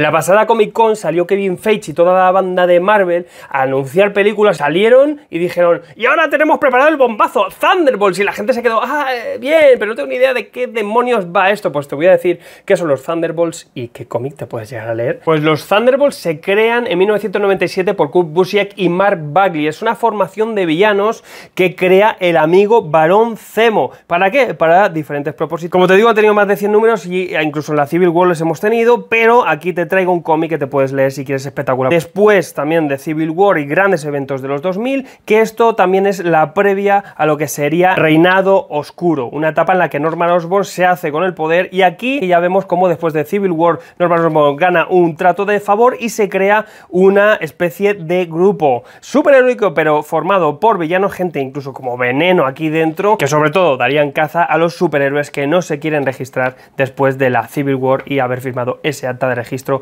En la pasada Comic Con salió Kevin Feige y toda la banda de Marvel a anunciar películas, salieron y dijeron, y ahora tenemos preparado el bombazo, Thunderbolts, y la gente se quedó, ah, eh, bien, pero no tengo ni idea de qué demonios va esto, pues te voy a decir qué son los Thunderbolts y qué cómic te puedes llegar a leer. Pues los Thunderbolts se crean en 1997 por Kurt Busiek y Mark Bagley, es una formación de villanos que crea el amigo Barón Zemo. ¿Para qué? Para diferentes propósitos. Como te digo, ha tenido más de 100 números y e incluso en la Civil War los hemos tenido, pero aquí te traigo un cómic que te puedes leer si quieres espectacular. Después también de Civil War y grandes eventos de los 2000, que esto también es la previa a lo que sería Reinado Oscuro, una etapa en la que Norman Osborn se hace con el poder y aquí ya vemos cómo después de Civil War Norman Osborn gana un trato de favor y se crea una especie de grupo superheroico pero formado por villanos, gente incluso como veneno aquí dentro, que sobre todo darían caza a los superhéroes que no se quieren registrar después de la Civil War y haber firmado ese acta de registro